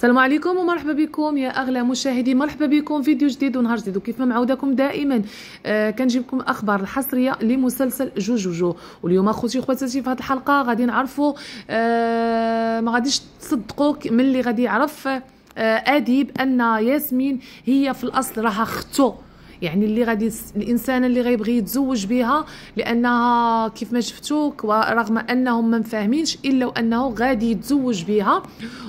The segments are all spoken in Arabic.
السلام عليكم ومرحبا بكم يا اغلى مشاهدي مرحبا بكم فيديو جديد ونهار جديد وكيف ما معوداكم دائما آه كنجيبكم اخبار الحصريه لمسلسل جوجوجو جو. واليوم اخوتي وخواتاتي في هذه الحلقه غادي نعرفوا آه ما غاديش تصدقوا من اللي غادي يعرف آه اديب ان ياسمين هي في الاصل راها اختو يعني اللي غادي الانسان اللي غيبغي يتزوج بها لانها كيف ما شفتوك رغم انهم ما مفاهمينش الا وانه غادي يتزوج بها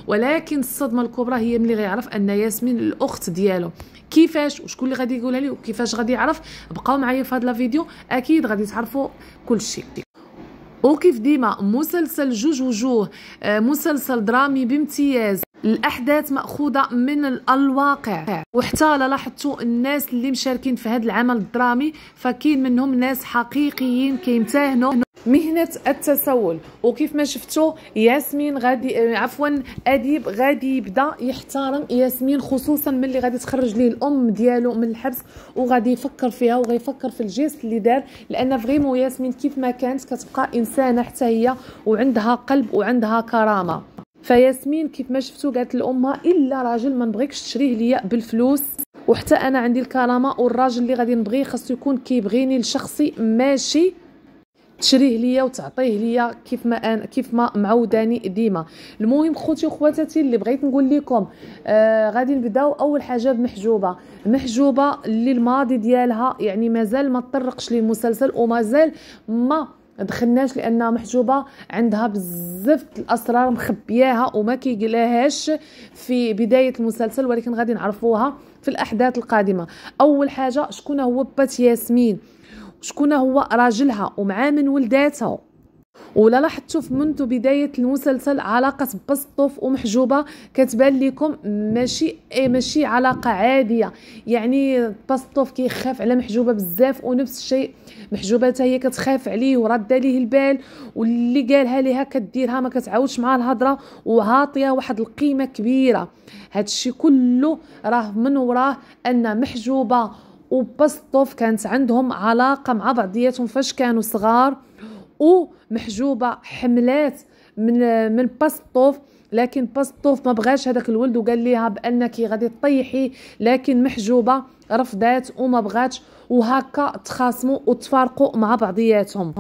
ولكن الصدمه الكبرى هي ملي غيعرف ان ياسمين الاخت ديالو كيفاش وشكون اللي غادي يقولها لي وكيفاش غادي يعرف بقاو معايا في هذا الفيديو اكيد غادي تعرفوا كل شيء وكيف ديما مسلسل جوج وجوه آه، مسلسل درامي بامتياز الاحداث ماخوذه من الواقع وحتى لاحظتوا الناس اللي مشاركين في هذا العمل الدرامي فكاين منهم ناس حقيقيين كيمتهنوا مهنة التسول وكيف ما شفتوا ياسمين غادي عفوا أديب غادي يبدا يحترم ياسمين خصوصا ملي غادي تخرج ليه الأم ديالو من الحبس وغادي يفكر فيها وغيفكر في الجيست اللي دار لأن فريمون ياسمين كيف ما كانت كتبقى إنسانة حتى هي وعندها قلب وعندها كرامة فياسمين كيف ما شفتوا قالت لامها الا راجل ما نبغيكش تشريه ليا بالفلوس وحتى انا عندي الكرامه والراجل اللي غادي نبغيه خاصو يكون كيبغيني لشخصي ماشي تشريه ليا وتعطيه ليا كيف ما أنا كيف ما معوداني ديما المهم خوتي وخواتاتي اللي بغيت نقول لكم آه غادي نبداو اول حاجه بمحجوبه محجوبه اللي الماضي ديالها يعني مازال ما تطرقش للمسلسل ومازال ما دخلناش لانها محجوبه عندها بزاف الاسرار مخبياها وما كيقلاهاش في بدايه المسلسل ولكن غادي نعرفوها في الاحداث القادمه اول حاجه شكون هو بات ياسمين شكون هو راجلها ومعاه من ولداتها ولا راح تشوف منذ بدايه المسلسل علاقه بسطوف ومحجوبه كتبان لكم ماشي اي ماشي علاقه عاديه يعني بسطوف كيخاف على محجوبه بزاف ونفس الشيء محجوبه حتى هي كتخاف عليه ورد ليه البال واللي قالها ليها كديرها ما كتعاودش معاه الهضره وهاطيه واحد القيمه كبيره هادشي كله راه من وراه ان محجوبه وبسطوف كانت عندهم علاقه مع بعضياتهم فاش كانوا صغار ومحجوبه حملات من من باس لكن باس ما بغاش هذاك الولد وقال ليها بانك غادي تطيحي لكن محجوبه رفضات وما بغاتش وهكا تخاصموا وتفارقوا مع بعضياتهم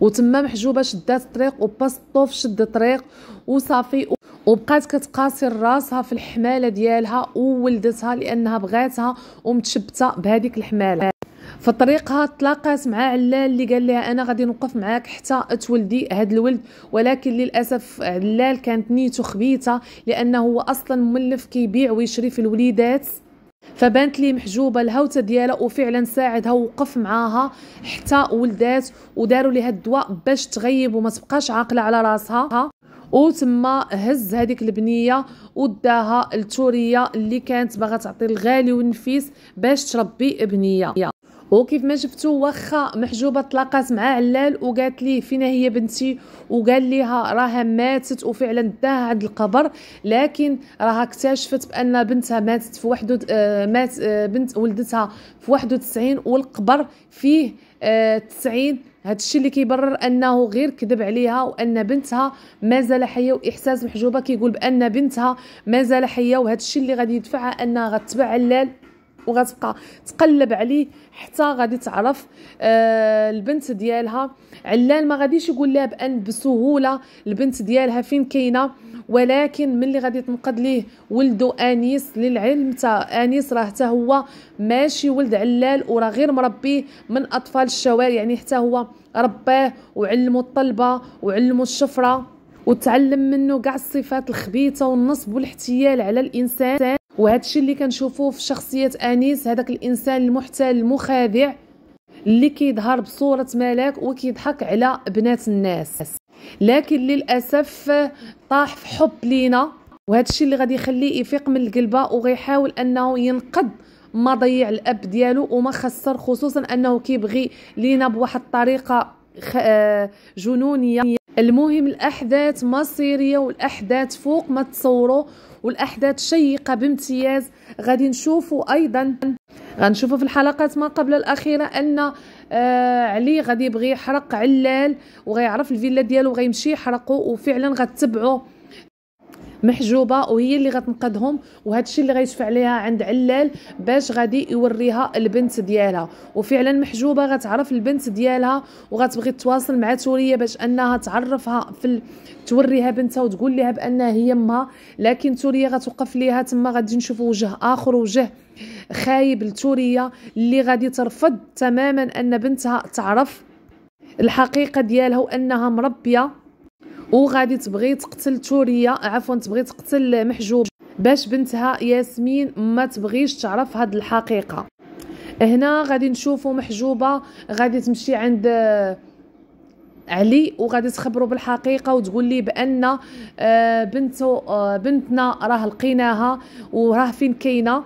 وتما محجوبه شدات الطريق وباس شد الطريق وصافي وبقات كتقاسي راسها في الحماله ديالها وولدتها لانها بغاتها ومتشبته بهذيك الحماله في طريقها تلاقات مع علال اللي قال لها انا غادي نوقف معاك حتى تولدي هاد الولد ولكن للاسف علال كانت نيته خبيثه لانه هو اصلا ملف كيبيع ويشري في الوليدات فبانت لي محجوبه الهوته ديالها وفعلا ساعدها ووقف معاها حتى ولدات وداروا لها الدواء باش تغيب وما تبقاش عاقله على راسها وتما هز هذيك البنيه وداها لتوريا اللي كانت باغا تعطي الغالي والنفيس باش تربي بنيه وكيف ما شفتو واخا محجوبه تلاقات مع علال وقالت ليه فينا هي بنتي وقال ليها راها ماتت وفعلا داها عند القبر لكن راها اكتشفت بان بنتها ماتت في واحد آه، مات آه، بنت ولدتها في 91 والقبر فيه 90 هذا الشيء اللي كيبرر انه غير كذب عليها وان بنتها مازال حيه واحساس محجوبه كيقول بان بنتها مازال حيه وهذا الشيء اللي غادي يدفعها انها غتبع علال وغتبقى تقلب عليه حتى غادي تعرف آه البنت ديالها علان ما غاديش يقول لها بان بسهوله البنت ديالها فين كاينه ولكن ملي غادي تنقد ليه ولدو انيس للعلم تا انيس راه حتى هو ماشي ولد علال وراه غير مربيه من اطفال الشوارع يعني حتى هو رباه وعلمو الطلبه وعلمو الشفره وتعلم منه كاع الصفات الخبيثه والنصب والاحتيال على الانسان وهذا الشيء اللي كنشوفوه في شخصيه انيس هذاك الانسان المحتال المخادع اللي كيظهر بصوره ملاك وكيضحك على بنات الناس لكن للاسف طاح في حب لينا وهذا الشيء اللي غادي يخليه يفيق من القلبه وغيحاول انه ينقذ ما ضيع الاب ديالو وما خسر خصوصا انه كيبغي لينا بواحد الطريقه آه، جنونيه المهم الأحداث مصيرية والأحداث فوق ما تصوروا والأحداث شيقة بامتياز غادي نشوفوا أيضا غنشوفوا في الحلقات ما قبل الأخيرة أن آه علي غادي يبغي يحرق علال وغيعرف الفيلا ديالو وغيمشي يحرقه وفعلا غتبعو محجوبه وهي اللي غتنقذهم وهذا الشيء اللي غيشفع عليها عند علال باش غادي يوريها البنت ديالها وفعلا محجوبه غتعرف البنت ديالها وغتبغي تواصل مع توريا باش انها تعرفها في ال... توريها بنتها وتقول لها بانها هي امها لكن توريا غتوقف ليها تما غادي نشوفوا وجه اخر وجه خايب لتوريا اللي غادي ترفض تماما ان بنتها تعرف الحقيقه ديالها وانها مربيه وغادي تبغي تقتل توريا عفوا تبغي تقتل محجوب باش بنتها ياسمين ما تبغيش تعرف هاد الحقيقه هنا غادي نشوفوا محجوبه غادي تمشي عند آه، علي وغادي تخبرو بالحقيقه وتقول لي بان آه، بنته آه، بنتنا راه لقيناها وراه فين كاينه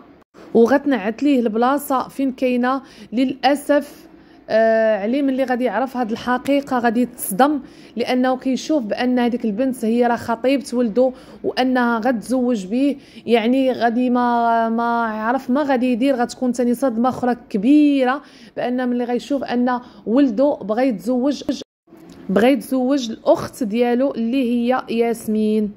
وغتنعت ليه البلاصه فين كاينه للاسف آه علي ملي غادي يعرف هاد الحقيقه غادي يتصدم لانه كيشوف بان هذيك البنت هي راه خطيبه ولده وانها غتزوج به يعني غادي ما ما عرف ما غادي يدير غتكون تاني صدمه اخرى كبيره بان ملي غيشوف ان ولده بغى يتزوج بغى يتزوج الاخت ديالو اللي هي ياسمين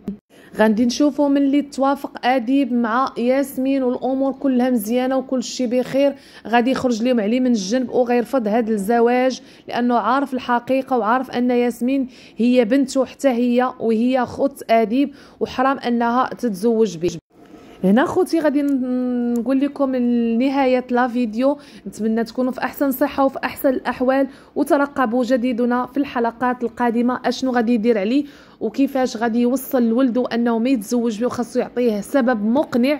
غادي نشوفوا ملي توافق اديب مع ياسمين والامور كلها مزيانه وكل شيء بخير غادي يخرج لهم عليه من الجنب وغيرفض هذا الزواج لانه عارف الحقيقه وعارف ان ياسمين هي بنته حتى هي وهي خط اديب وحرام انها تتزوج به هنا خوتي غادي نقول لكم نهايه لا فيديو نتمنى تكونوا في احسن صحه وفي احسن الاحوال وترقبوا جديدنا في الحلقات القادمه اشنو غادي يدير عليه وكيفاش غادي يوصل لولده انه ما يتزوج به وخاصو يعطيه سبب مقنع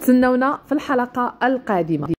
تسناونا في الحلقه القادمه